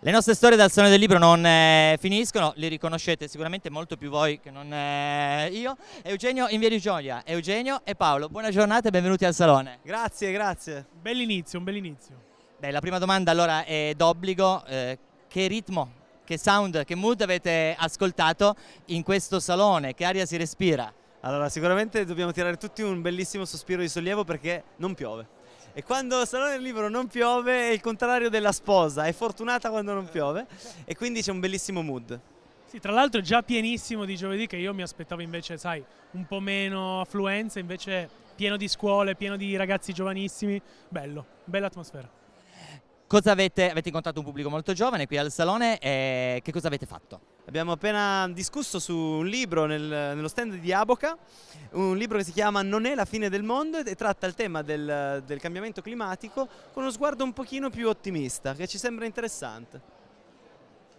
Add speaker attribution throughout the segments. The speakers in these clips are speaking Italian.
Speaker 1: Le nostre storie dal Salone del Libro non eh, finiscono, li riconoscete sicuramente molto più voi che non eh, io. Eugenio in via di Gioia, Eugenio e Paolo, buona giornata e benvenuti al Salone. Grazie, grazie. Bell'inizio, un bell'inizio. Beh, la prima domanda allora è d'obbligo, eh, che ritmo, che sound, che mood avete ascoltato in questo Salone, che aria si respira?
Speaker 2: Allora, sicuramente dobbiamo tirare tutti un bellissimo sospiro di sollievo perché non piove. E quando al nel Libro non piove è il contrario della sposa, è fortunata quando non piove e quindi c'è un bellissimo mood.
Speaker 3: Sì, tra l'altro è già pienissimo di giovedì che io mi aspettavo invece, sai, un po' meno affluenza, invece pieno di scuole, pieno di ragazzi giovanissimi, bello, bella atmosfera.
Speaker 1: Cosa avete, avete incontrato un pubblico molto giovane qui al Salone e che cosa avete fatto? Abbiamo appena discusso su un libro nel, nello stand di Aboca,
Speaker 2: un libro che si chiama Non è la fine del mondo e tratta il tema del, del cambiamento climatico con uno sguardo un pochino più ottimista, che ci sembra interessante.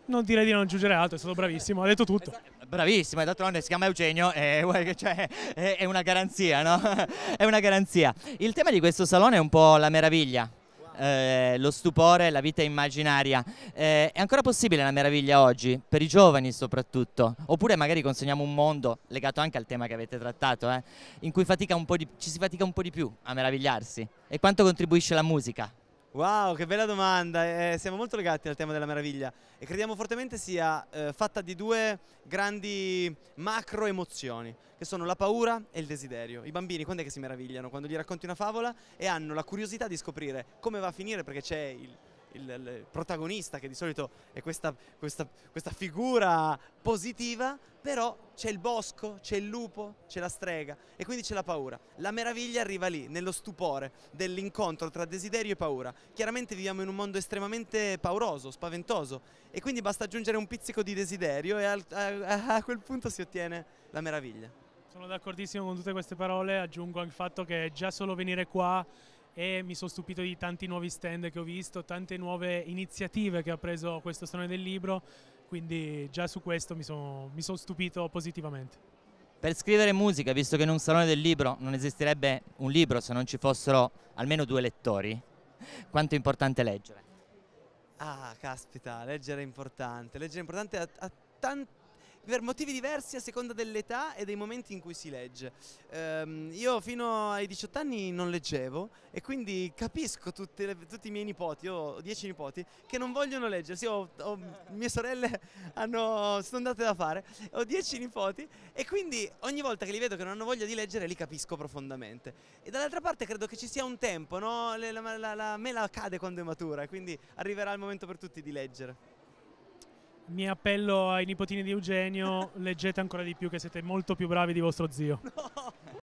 Speaker 1: Non direi di non aggiungere altro, è stato bravissimo, ha detto tutto. Bravissimo, d'altronde si chiama Eugenio, cioè, è, cioè, è, una garanzia, no? È una garanzia. Il tema di questo salone è un po' la meraviglia, eh, lo stupore, la vita immaginaria. Eh, è ancora possibile la meraviglia oggi, per i giovani soprattutto? Oppure magari consegniamo un mondo, legato anche al tema che avete trattato, eh, in cui di, ci si fatica un po' di più a meravigliarsi? E quanto contribuisce la musica?
Speaker 2: Wow, che bella domanda. Eh, siamo molto legati al tema della meraviglia e crediamo fortemente sia eh, fatta di due grandi macro emozioni, che sono la paura e il desiderio. I bambini quando è che si meravigliano? Quando gli racconti una favola e hanno la curiosità di scoprire come va a finire perché c'è il il, il protagonista che di solito è questa, questa, questa figura positiva, però c'è il bosco, c'è il lupo, c'è la strega e quindi c'è la paura. La meraviglia arriva lì, nello stupore dell'incontro tra desiderio e paura. Chiaramente viviamo in un mondo estremamente pauroso, spaventoso e quindi basta aggiungere un pizzico di desiderio e a, a, a quel punto si ottiene la meraviglia.
Speaker 3: Sono d'accordissimo con tutte queste parole, aggiungo il fatto che già solo venire qua e mi sono stupito di tanti nuovi stand che ho visto, tante nuove iniziative che ha preso questo Salone del Libro, quindi già su questo mi sono son stupito positivamente.
Speaker 1: Per scrivere musica, visto che in un Salone del Libro non esisterebbe un libro se non ci fossero almeno due lettori, quanto è importante leggere?
Speaker 2: Ah, caspita, leggere è importante, leggere è importante a, a tanti per motivi diversi a seconda dell'età e dei momenti in cui si legge. Um, io fino ai 18 anni non leggevo e quindi capisco le, tutti i miei nipoti, io ho 10 nipoti, che non vogliono leggere. ho, ho, mie sorelle hanno, sono andate da fare, ho 10 nipoti e quindi ogni volta che li vedo che non hanno voglia di leggere li capisco profondamente. E dall'altra parte credo che ci sia un tempo, no? la, la, la, la mela cade quando è matura, e quindi arriverà il momento per tutti di leggere
Speaker 3: mi appello ai nipotini di Eugenio, leggete ancora di più che siete molto più bravi di vostro zio. No!